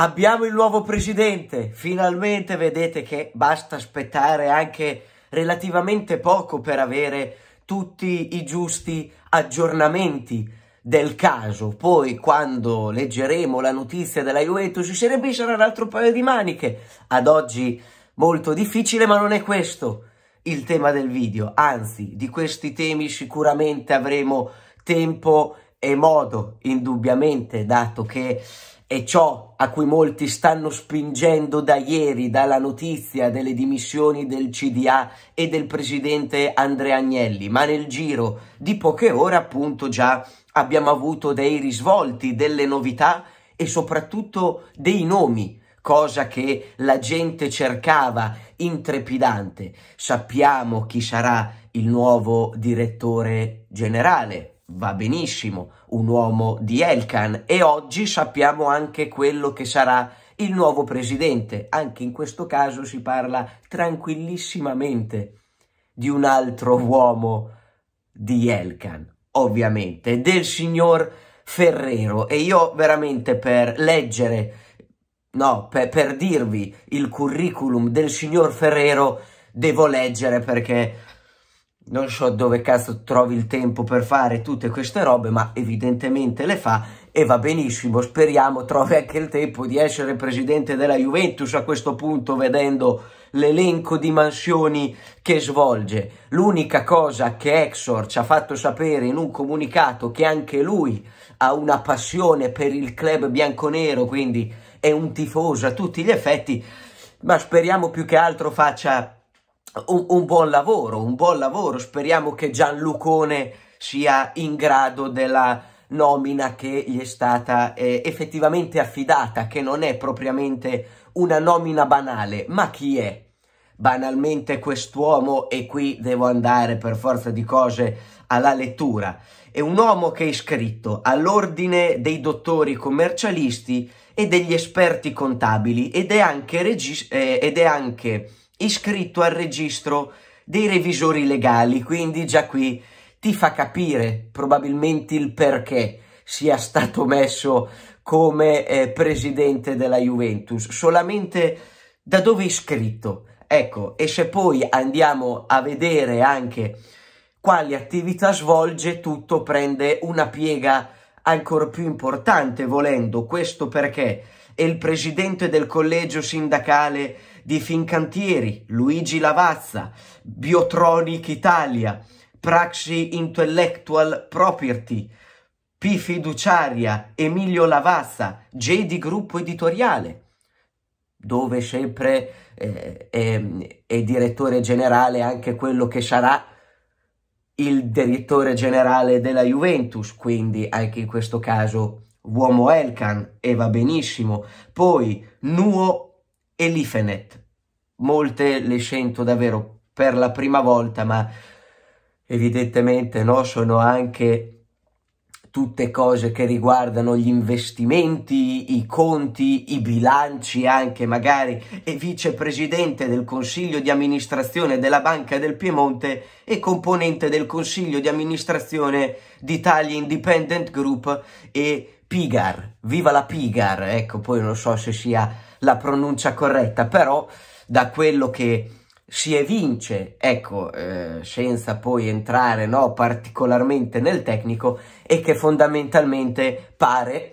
Abbiamo il nuovo presidente, finalmente vedete che basta aspettare anche relativamente poco per avere tutti i giusti aggiornamenti del caso. Poi quando leggeremo la notizia della Juventus in Serie B sarà un altro paio di maniche. Ad oggi molto difficile, ma non è questo il tema del video. Anzi, di questi temi sicuramente avremo tempo e modo, indubbiamente, dato che e ciò a cui molti stanno spingendo da ieri dalla notizia delle dimissioni del CDA e del presidente Andrea Agnelli, ma nel giro di poche ore appunto già abbiamo avuto dei risvolti, delle novità e soprattutto dei nomi cosa che la gente cercava intrepidante. Sappiamo chi sarà il nuovo direttore generale va benissimo, un uomo di Elkan e oggi sappiamo anche quello che sarà il nuovo presidente. Anche in questo caso si parla tranquillissimamente di un altro uomo di Elkan, ovviamente, del signor Ferrero. E io veramente per leggere, no, per, per dirvi il curriculum del signor Ferrero, devo leggere perché non so dove cazzo trovi il tempo per fare tutte queste robe, ma evidentemente le fa e va benissimo. Speriamo trovi anche il tempo di essere presidente della Juventus a questo punto, vedendo l'elenco di mansioni che svolge. L'unica cosa che Exor ci ha fatto sapere in un comunicato che anche lui ha una passione per il club bianconero, quindi è un tifoso a tutti gli effetti, ma speriamo più che altro faccia un, un, buon lavoro, un buon lavoro. Speriamo che Gianlucone sia in grado della nomina che gli è stata eh, effettivamente affidata, che non è propriamente una nomina banale, ma chi è? Banalmente quest'uomo, e qui devo andare per forza di cose alla lettura, è un uomo che è iscritto all'ordine dei dottori commercialisti e degli esperti contabili ed è anche, regis- eh, ed è anche iscritto al registro dei revisori legali, quindi già qui ti fa capire probabilmente il perché sia stato messo come eh, presidente della Juventus, solamente da dove è iscritto. Ecco, e se poi andiamo a vedere anche quali attività svolge, tutto prende una piega ancora più importante, volendo questo perché è il presidente del collegio sindacale di Fincantieri, Luigi Lavazza, Biotronic Italia, Praxi Intellectual Property, P Fiduciaria, Emilio Lavazza, J Gruppo Editoriale, dove sempre eh, è, è direttore generale anche quello che sarà il direttore generale della Juventus, quindi anche in questo caso uomo Elkan e va benissimo. Poi Nuo e l'Ifenet. Molte le sento davvero per la prima volta, ma evidentemente no, sono anche tutte cose che riguardano gli investimenti, i conti, i bilanci anche magari, è vicepresidente del consiglio di amministrazione della Banca del Piemonte e componente del consiglio di amministrazione d'Italia Independent Group e Pigar, viva la Pigar, ecco poi non so se sia la pronuncia corretta, però da quello che si evince, ecco, eh, senza poi entrare no, particolarmente nel tecnico, è che fondamentalmente pare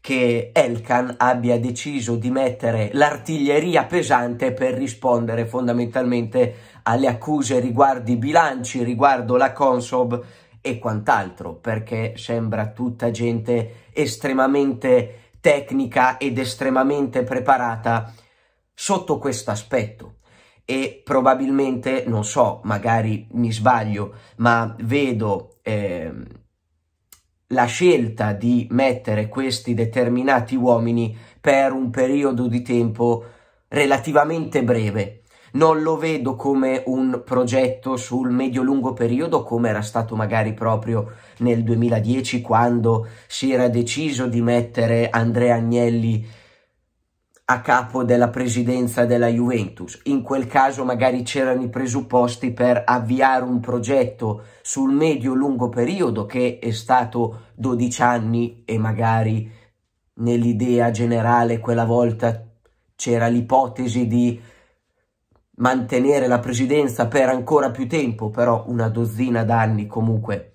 che Elkan abbia deciso di mettere l'artiglieria pesante per rispondere fondamentalmente alle accuse riguardo i bilanci, riguardo la Consob e quant'altro, perché sembra tutta gente estremamente tecnica ed estremamente preparata sotto questo aspetto e probabilmente, non so, magari mi sbaglio, ma vedo eh, la scelta di mettere questi determinati uomini per un periodo di tempo relativamente breve non lo vedo come un progetto sul medio-lungo periodo come era stato magari proprio nel 2010 quando si era deciso di mettere Andrea Agnelli a capo della presidenza della Juventus. In quel caso magari c'erano i presupposti per avviare un progetto sul medio-lungo periodo che è stato 12 anni e magari nell'idea generale quella volta c'era l'ipotesi di mantenere la presidenza per ancora più tempo, però una dozzina d'anni comunque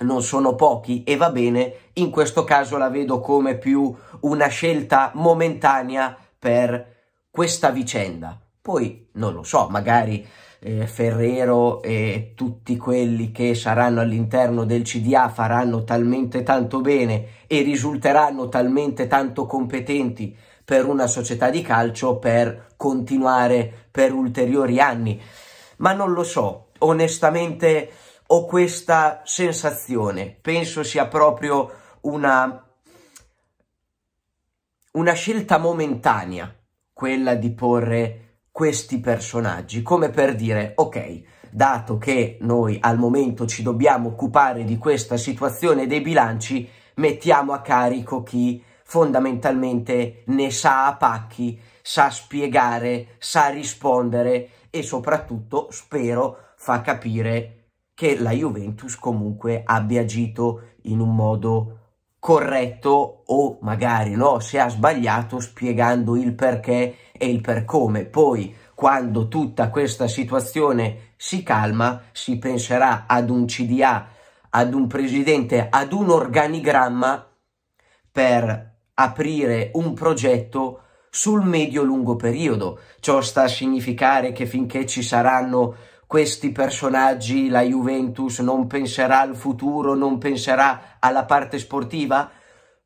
non sono pochi e va bene, in questo caso la vedo come più una scelta momentanea per questa vicenda. Poi non lo so, magari eh, Ferrero e tutti quelli che saranno all'interno del CDA faranno talmente tanto bene e risulteranno talmente tanto competenti per una società di calcio per continuare per ulteriori anni. Ma non lo so, onestamente ho questa sensazione, penso sia proprio una, una scelta momentanea quella di porre questi personaggi, come per dire, ok, dato che noi al momento ci dobbiamo occupare di questa situazione dei bilanci, mettiamo a carico chi fondamentalmente ne sa a pacchi, sa spiegare, sa rispondere e soprattutto, spero, fa capire che la Juventus comunque abbia agito in un modo corretto o magari no, se ha sbagliato spiegando il perché e il per come. Poi quando tutta questa situazione si calma si penserà ad un CDA, ad un presidente, ad un organigramma per aprire un progetto sul medio-lungo periodo. Ciò sta a significare che finché ci saranno questi personaggi, la Juventus non penserà al futuro, non penserà alla parte sportiva?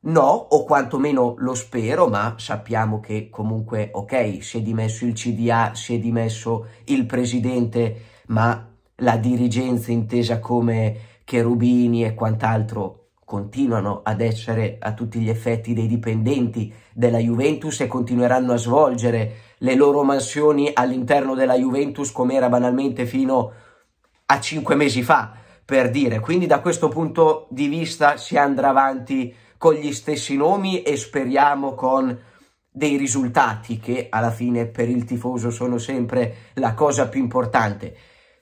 No, o quantomeno lo spero, ma sappiamo che comunque, ok, si è dimesso il CDA, si è dimesso il presidente, ma la dirigenza intesa come Cherubini e quant'altro continuano ad essere a tutti gli effetti dei dipendenti della Juventus e continueranno a svolgere le loro mansioni all'interno della Juventus come era banalmente fino a cinque mesi fa, per dire. Quindi da questo punto di vista si andrà avanti con gli stessi nomi e speriamo con dei risultati che alla fine per il tifoso sono sempre la cosa più importante.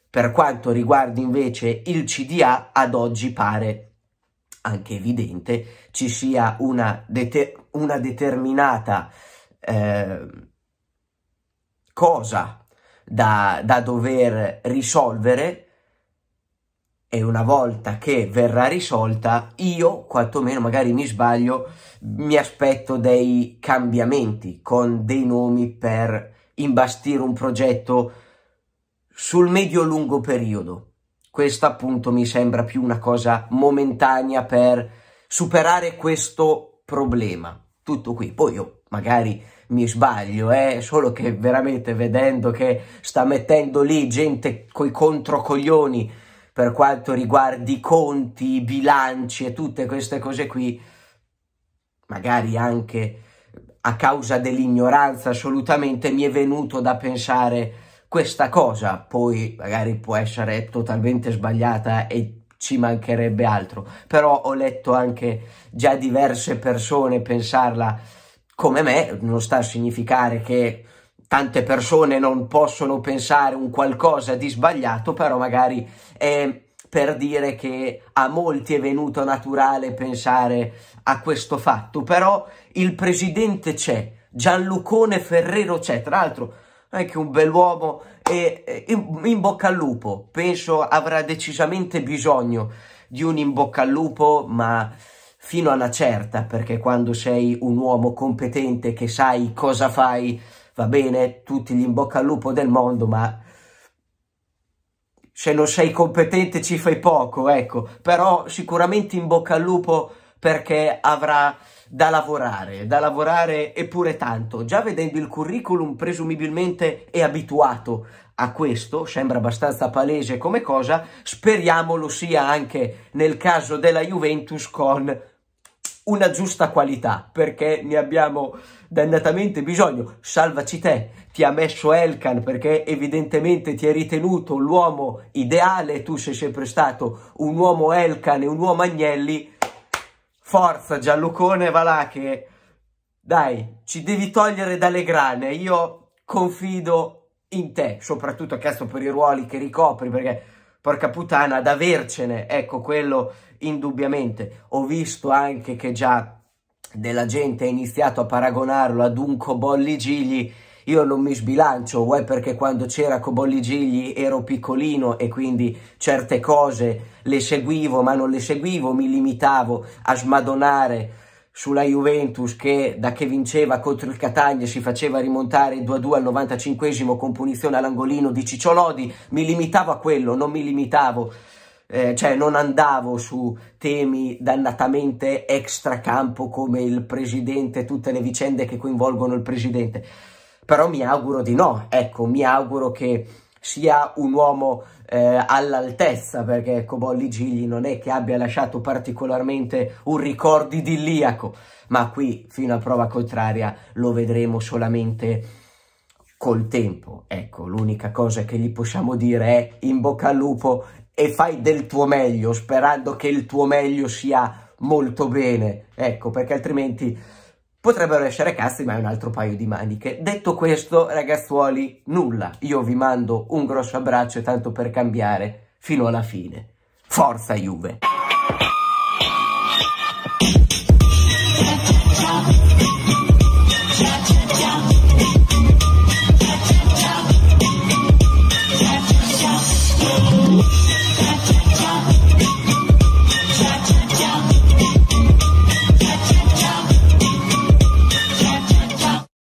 Per quanto riguarda invece il CDA, ad oggi pare anche evidente, ci sia una, deter- una determinata eh, cosa da, da dover risolvere e una volta che verrà risolta, io, quantomeno magari mi sbaglio, mi aspetto dei cambiamenti con dei nomi per imbastire un progetto sul medio-lungo periodo. Questa appunto mi sembra più una cosa momentanea per superare questo problema. Tutto qui. Poi io magari mi sbaglio, eh? solo che veramente vedendo che sta mettendo lì gente coi controcoglioni per quanto riguarda i conti, i bilanci e tutte queste cose qui, magari anche a causa dell'ignoranza assolutamente, mi è venuto da pensare questa cosa poi magari può essere totalmente sbagliata e ci mancherebbe altro, però ho letto anche già diverse persone pensarla come me, non sta a significare che tante persone non possono pensare un qualcosa di sbagliato, però magari è per dire che a molti è venuto naturale pensare a questo fatto, però il presidente c'è, Gianlucone Ferrero c'è, tra l'altro anche un bell'uomo e in, in bocca al lupo. Penso avrà decisamente bisogno di un in bocca al lupo, ma fino a una certa, perché quando sei un uomo competente che sai cosa fai, va bene, tutti gli in bocca al lupo del mondo, ma se non sei competente ci fai poco, ecco. Però sicuramente in bocca al lupo perché avrà da lavorare, da lavorare eppure tanto. Già vedendo il curriculum presumibilmente è abituato a questo, sembra abbastanza palese come cosa, speriamo lo sia anche nel caso della Juventus con una giusta qualità, perché ne abbiamo dannatamente bisogno. Salvaci te, ti ha messo Elkan perché evidentemente ti è ritenuto l'uomo ideale, tu sei sempre stato un uomo Elkan e un uomo Agnelli, Forza Giallucone, va là che... Dai, ci devi togliere dalle grane. Io confido in te, soprattutto adesso per i ruoli che ricopri, perché porca puttana, ad avercene, ecco quello indubbiamente. Ho visto anche che già della gente ha iniziato a paragonarlo ad un cobolli gigli io non mi sbilancio, uè perché quando c'era Cobolli Gigli ero piccolino e quindi certe cose le seguivo, ma non le seguivo, mi limitavo a smadonare sulla Juventus che da che vinceva contro il Catania si faceva rimontare 2-2 al 95 con punizione all'angolino di Cicciolodi, mi limitavo a quello, non mi limitavo eh, cioè non andavo su temi dannatamente extracampo come il presidente, tutte le vicende che coinvolgono il presidente però mi auguro di no, ecco, mi auguro che sia un uomo eh, all'altezza perché Cobolli Gigli non è che abbia lasciato particolarmente un ricordo idilliaco ma qui fino a prova contraria lo vedremo solamente col tempo ecco l'unica cosa che gli possiamo dire è in bocca al lupo e fai del tuo meglio sperando che il tuo meglio sia molto bene ecco perché altrimenti potrebbero essere cassi, ma è un altro paio di maniche. Detto questo ragazzuoli nulla, io vi mando un grosso abbraccio e tanto per cambiare fino alla fine. Forza Juve!